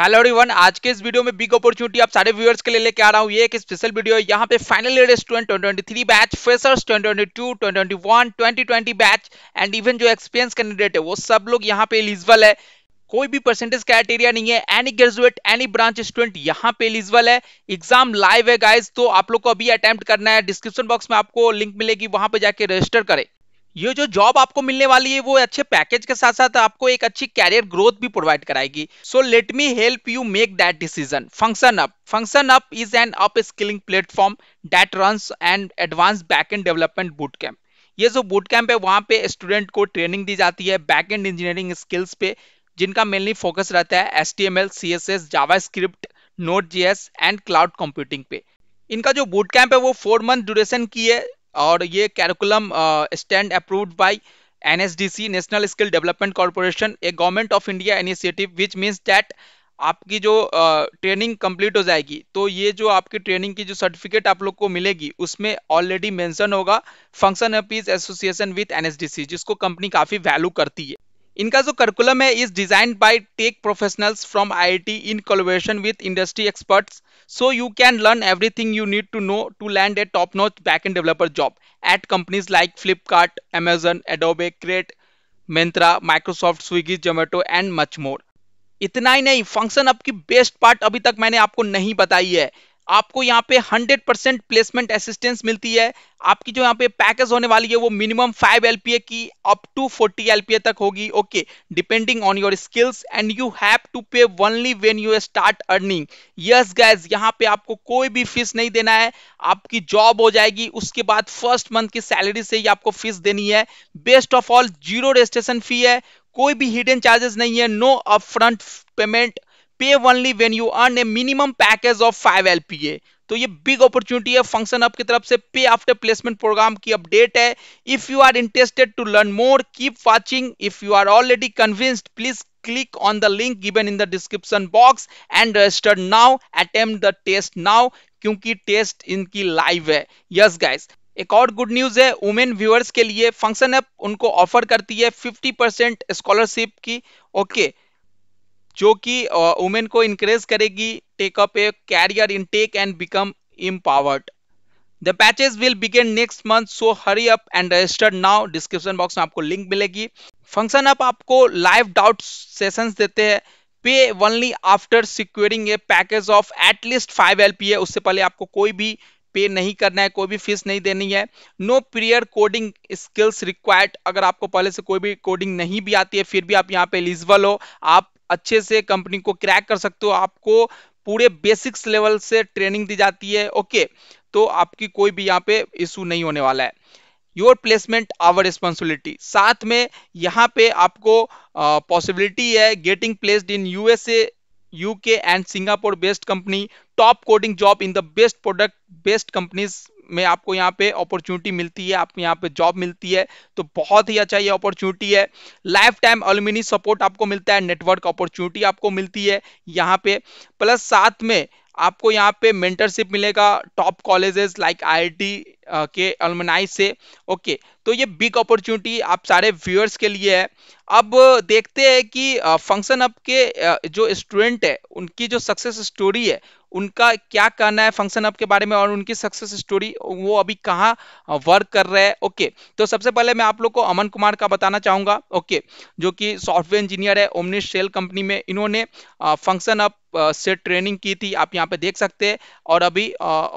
Hello everyone आज के इस वीडियो में बिग अपॉर्चुनिटी आप सारे व्यूअर्स के लिए लेके आ रहा हूँ ये एक स्पेशल वीडियो है यहाँ पे final year student 2023 batch freshers 2022 2021 2020 batch and even जो एक्सपीरियंस कैंडिडेट है वो सब लोग यहाँ पे एलिजिबल है कोई भी परसेंटेज क्राइटेरिया नहीं है any graduate any branch student यहाँ पे एलिजिबल है एग्जाम लाइव है गाइज तो आप लोग को अभी अटेम्प्ट करना है डिस्क्रिप्शन बॉक्स में आपको लिंक मिलेगी वहां पर जाके रजिस्टर करें ये जो जॉब आपको मिलने वाली है वो अच्छे पैकेज के साथ साथ आपको एक अच्छी कैरियर ग्रोथ भी प्रोवाइड कराएगी so let me help you make that decision function up function up is an upskilling platform that run and advance back end development boot camp ये जो बूट कैंप है वहाँ पे student को training दी जाती है बैक एंड इंजीनियरिंग स्किल्स पे जिनका मेनली फोकस रहता है S T M L C S S JavaScript node J S and cloud computing पे इनका जो बूट कैंप है वो फोर मंथ ड्यूरेशन की है और ये curriculum stand approved by NSDC national skill development corporation a government of India initiative which means that आपकी जो ट्रेनिंग uh, कंप्लीट हो जाएगी तो ये जो आपकी ट्रेनिंग की जो सर्टिफिकेट आप लोग को मिलेगी उसमें ऑलरेडी मेंशन होगा function up's association with NSDC जिसको कंपनी काफ़ी वैल्यू करती है इनका जो करकुलम है is design by tech professional from I IIT in collaboration with industry experts so you can learn everything you need to know to land a top notch back end developer job at companies like Flipkart Amazon Adobe Cred Myntra Microsoft Swiggy Zomato and much more इतना ही नहीं function up की best part अभी तक मैंने आपको नहीं बताई है आपको यहाँ पे 100 परसेंट प्लेसमेंट असिस्टेंस मिलती है आपकी जो यहाँ पे पैकेज होने वाली है वो मिनिमम 5 एल की अप टू 40 एल तक होगी okay depending on your skills and you have to pay only when you start earning yes guys यहाँ पे आपको कोई भी फीस नहीं देना है आपकी जॉब हो जाएगी उसके बाद फर्स्ट मंथ की सैलरी से ही आपको फीस देनी है best of all zero registration fee है कोई भी हिडन चार्जेस नहीं है no up payment pay only when you earn a minimum package of five LPA तो ये बिग अपॉर्चुनिटी है फंक्शन अप की तरफ से पे आफ्टर प्लेसमेंट प्रोग्राम की अपडेट है if you are interested to learn more keep watching if you are already convinced please click on the link given in the description box and register now attempt the test now क्योंकि test इनकी live है yes guys एक और good news है women viewers के लिए function up उनको offer करती है 50% स्कॉलरशिप की ओके okay. जो कि वुमेन को इंकरेज करेगी take up a career in tech and become empowered the batches will begin next month so hurry up and registered now description box में आपको लिंक मिलेगी फंक्शन अप आपको live doubt sessions देते हैं pay only after securing a package of at least five L P A उससे पहले आपको कोई भी पे नहीं करना है कोई भी फीस नहीं देनी है no prior coding skills required अगर आपको पहले से कोई भी कोडिंग नहीं भी आती है फिर भी आप यहाँ पे एलिजिबल हो आप अच्छे से कंपनी को क्रैक कर सकते हो आपको पूरे बेसिक्स लेवल से ट्रेनिंग दी जाती है ओके तो आपकी कोई भी यहाँ पे इशू नहीं होने वाला है योर प्लेसमेंट आवर रिस्पॉन्सिबिलिटी साथ में यहाँ पे आपको पॉसिबिलिटी है getting placed in USA UK and Singapore best company top coding job in the best product best companies में आपको यहाँ पे अपॉर्चुनिटी मिलती है आपको यहाँ पे जॉब मिलती है तो बहुत ही अच्छा ये अपॉर्चुनिटी है लाइफ टाइम अलमिनी सपोर्ट आपको मिलता है नेटवर्क अपॉर्चुनिटी आपको मिलती है यहाँ पे प्लस साथ में आपको यहाँ पे मेंटरशिप मिलेगा टॉप कॉलेजेस लाइक आई के अलमनाई से ओके तो ये बिग अपॉर्चुनिटी आप सारे व्यूअर्स के लिए है अब देखते हैं कि फंक्शन अप के जो स्टूडेंट है उनकी जो सक्सेस स्टोरी है उनका क्या कहना है फंक्शन अप के बारे में और उनकी सक्सेस स्टोरी वो अभी कहाँ वर्क कर रहे हैं ओके तो सबसे पहले मैं आप लोग को अमन कुमार का बताना चाहूँगा ओके जो कि सॉफ्टवेयर इंजीनियर है ओमनी शेल कंपनी में इन्होंने फंक्शन अप से ट्रेनिंग की थी आप यहाँ पे देख सकते हैं और अभी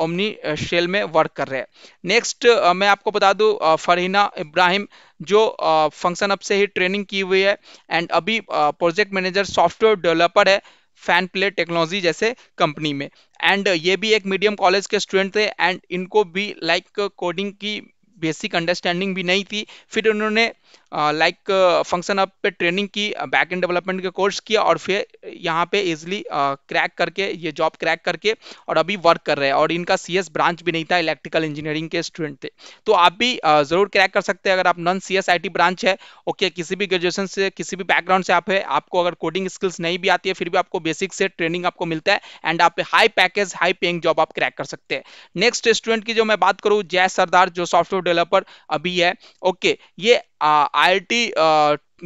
ओमनी शेल में वर्क कर रहे हैं नेक्स्ट मैं आपको बता दूँ फरहीना इब्राहिम जो फंक्शन अप से ही ट्रेनिंग की हुई है एंड अभी प्रोजेक्ट मैनेजर सॉफ्टवेयर डेवलपर है फैन प्लेट टेक्नोलॉजी जैसे कंपनी में एंड ये भी एक मीडियम कॉलेज के स्टूडेंट थे एंड इनको भी लाइक like, कोडिंग की बेसिक अंडरस्टैंडिंग भी नहीं थी फिर उन्होंने लाइक फंक्शन अप पे ट्रेनिंग की बैक एंड डेवलपमेंट का कोर्स किया और फिर यहाँ पे इजिली क्रैक uh, करके ये जॉब क्रैक करके और अभी वर्क कर रहे हैं और इनका सी ब्रांच भी नहीं था इलेक्ट्रिकल इंजीनियरिंग के स्टूडेंट थे तो आप भी uh, ज़रूर क्रैक कर सकते हैं अगर आप नॉन सी ब्रांच है ओके okay, किसी भी ग्रेजुएशन से किसी भी बैकग्राउंड से आप है आपको अगर कोडिंग स्किल्स नहीं भी आती है फिर भी आपको बेसिक से ट्रेनिंग आपको मिलता है एंड आप high package high paying job आप क्रैक कर सकते हैं नेक्स्ट स्टूडेंट की जो मैं बात करूँ जय सरदार जो सॉफ्टवेयर डेवलपर अभी है ओके okay, ये uh, IIT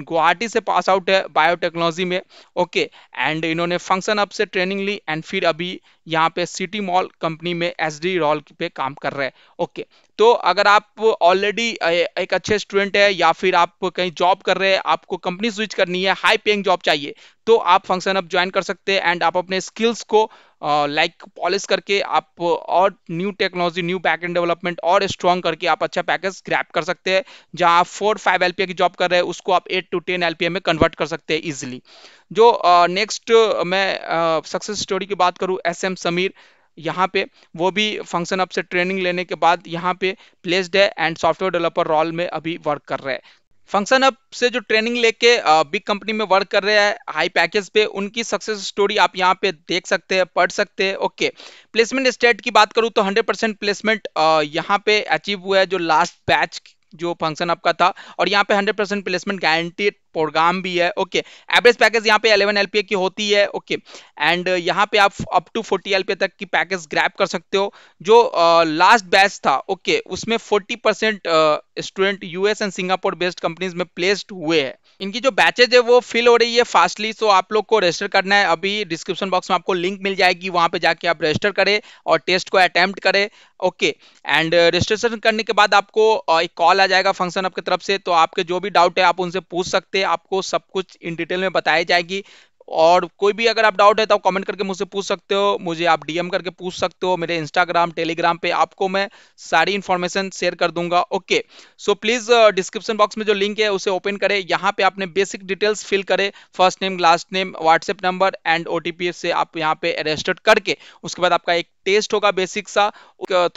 गुवाहाटी से पास आउट है बायोटेक्नोलॉजी में ओके एंड इन्होंने फंक्शन अप से ट्रेनिंग ली एंड फिर अभी यहाँ पे सिटी मॉल कंपनी में एस डी रोल पे काम कर रहे हैं ओके तो अगर आप ऑलरेडी एक अच्छे स्टूडेंट है या फिर आप कहीं जॉब कर रहे हैं आपको कंपनी स्विच करनी है हाई पेइंग जॉब चाहिए तो आप फंक्शन अप ज्वाइन कर सकते हैं एंड आप अपने स्किल्स को लाइक uh, पॉलिश like, करके आप और new technology new back end development और स्ट्रॉन्ग करके आप अच्छा पैकेज ग्रैप कर सकते हैं जहां आप फोर फाइव एल की जॉब कर रहे हैं उसको आप eight eight to ten L में कन्वर्ट कर सकते हैं इजिली जो नेक्स्ट uh, uh, मैं सक्सेस uh, स्टोरी की बात करूँ एस एम समीर यहाँ पे वो भी फंक्शन अप से ट्रेनिंग लेने के बाद यहाँ पे प्लेस्ड है एंड सॉफ्टवेयर डेवलपर रोल में अभी वर्क कर रहे हैं फंक्शन अप से जो ट्रेनिंग लेके बिग कंपनी में वर्क कर रहे हैं हाई पैकेज पे उनकी सक्सेस स्टोरी आप यहाँ पे देख सकते हैं पढ़ सकते हैं ओके प्लेसमेंट स्टेट की बात करूँ तो 100 परसेंट प्लेसमेंट यहाँ पे अचीव हुआ है जो लास्ट बैच जो फंक्शन आपका था और यहाँ पे 100 परसेंट प्लेसमेंट गारंटी प्रोग्राम भी है ओके एवरेज पैकेज यहाँ पे 11 एल की होती है ओके एंड यहाँ पे आप अप टू 40 एल तक की पैकेज ग्रैप कर सकते हो जो लास्ट uh, बैच था ओके okay, उसमें 40 percent student US and Singapore based companies में प्लेस्ड हुए हैं इनकी जो बैचेज है वो फिल हो रही है फास्टली सो आप लोग को रजिस्टर करना है अभी डिस्क्रिप्शन बॉक्स में आपको लिंक मिल जाएगी वहां पे जाके आप रजिस्टर करें और टेस्ट को अटैम्प्ट करें ओके एंड रजिस्ट्रेशन करने के बाद आपको एक कॉल आ जाएगा फंक्शन आपकी तरफ से तो आपके जो भी डाउट है आप उनसे पूछ सकते हैं आपको सब कुछ इन डिटेल में बताई जाएगी और कोई भी अगर आप डाउट है तो कमेंट करके मुझसे पूछ सकते हो मुझे आप डीएम करके पूछ सकते हो मेरे इंस्टाग्राम टेलीग्राम पे आपको मैं सारी इन्फॉर्मेशन शेयर कर दूंगा okay so please description box में जो लिंक है उसे ओपन करें यहाँ पे आपने बेसिक डिटेल्स फिल करें first name last name WhatsApp number and ओ से आप यहाँ पे रजिस्टर्ड करके उसके बाद आपका एक टेस्ट होगा बेसिक सा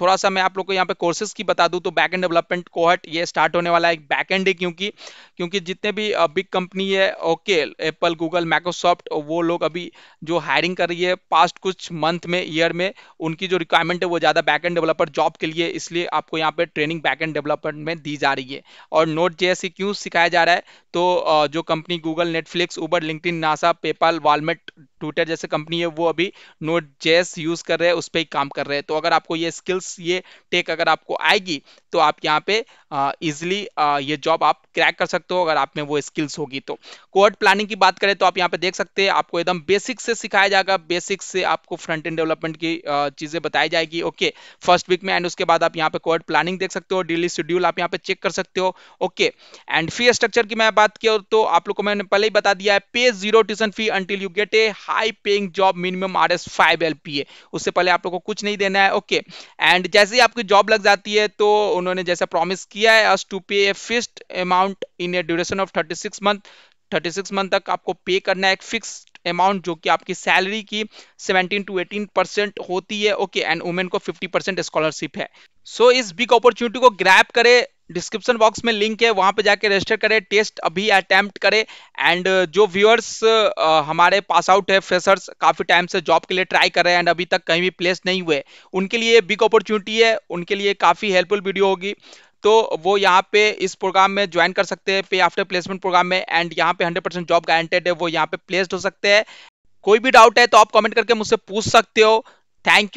थोड़ा सा मैं आप लोग को यहाँ पे कोर्सेज की बता दूँ तो बैक एंड डेवलपमेंट कोहट ये स्टार्ट होने वाला है बैक एंड ही क्योंकि क्योंकि जितने भी बिग कंपनी है ओके एप्पल गूगल माइक्रोसॉफ्ट वो लोग अभी जो हायरिंग कर रही है पास्ट कुछ मंथ में ईयर में उनकी जो रिक्वायरमेंट है वो ज़्यादा बैक एंड डेवलपर जॉब के लिए इसलिए आपको यहाँ पर ट्रेनिंग बैक एंड डेवलपमेंट में दी जा रही है और नोट जैसी क्यों सिखाया जा रहा है तो जो company Google Netflix Uber LinkedIn NASA PayPal Walmart Twitter जैसे कंपनी है वो अभी नोट जेस यूज कर रहे हैं उस पर ही काम कर रहे हैं तो अगर आपको ये स्किल्स ये टेक अगर आपको आएगी तो आप यहाँ पे इजिली ये जॉब आप क्रैक कर सकते हो अगर आप में वो स्किल्स होगी तो कोर्ट प्लानिंग की बात करें तो आप यहाँ पे देख सकते हैं आपको एकदम बेसिक से सिखाया जाएगा बेसिक से आपको फ्रंट एंड डेवलपमेंट की चीजें बताई जाएगी ओके फर्स्ट वीक में एंड उसके बाद आप यहाँ पे कोर्ट प्लानिंग देख सकते हो डेली शेड्यूल आप यहाँ पे चेक कर सकते हो ओके एंड फी स्ट्रक्चर की मैं बात की तो आप लोग को मैंने पहले ही बता दिया है pay zero tuition fee until you get a high paying job minimum R S five L P A उससे पहले आप लोग को कुछ नहीं देना है ओके एंड जैसे ही आपकी जॉब लग जाती है तो उन्होंने जैसा प्रॉमिस किया किया है to pay a fixed amount in a duration of 36 month 36 month तक आपको पे करना है एक फिक्स्ड अमाउंट जो कि आपकी सैलरी की 17 टू 18 परसेंट होती है ओके एंड वुमेन को 50 परसेंट स्कॉलरशिप है सो so, इस बिग अपॉर्चुनिटी को ग्रैप करें डिस्क्रिप्शन बॉक्स में लिंक है वहां पे जाके रजिस्टर करें टेस्ट अभी अटैम्प्ट करें एंड uh, जो व्यूअर्स uh, हमारे पास आउट है फ्रेशर्स काफ़ी टाइम से जॉब के लिए ट्राई कर रहे हैं एंड अभी तक कहीं भी प्लेस नहीं हुए उनके लिए बिग अपॉर्चुनिटी है उनके लिए काफ़ी हेल्पफुल वीडियो होगी तो वो यहाँ पे इस प्रोग्राम में ज्वाइन कर सकते हैं पे आफ्टर प्लेसमेंट प्रोग्राम में एंड यहाँ पे 100% जॉब गारंटेड है वो यहाँ पे प्लेस्ड हो सकते हैं कोई भी डाउट है तो आप कमेंट करके मुझसे पूछ सकते हो थैंक यू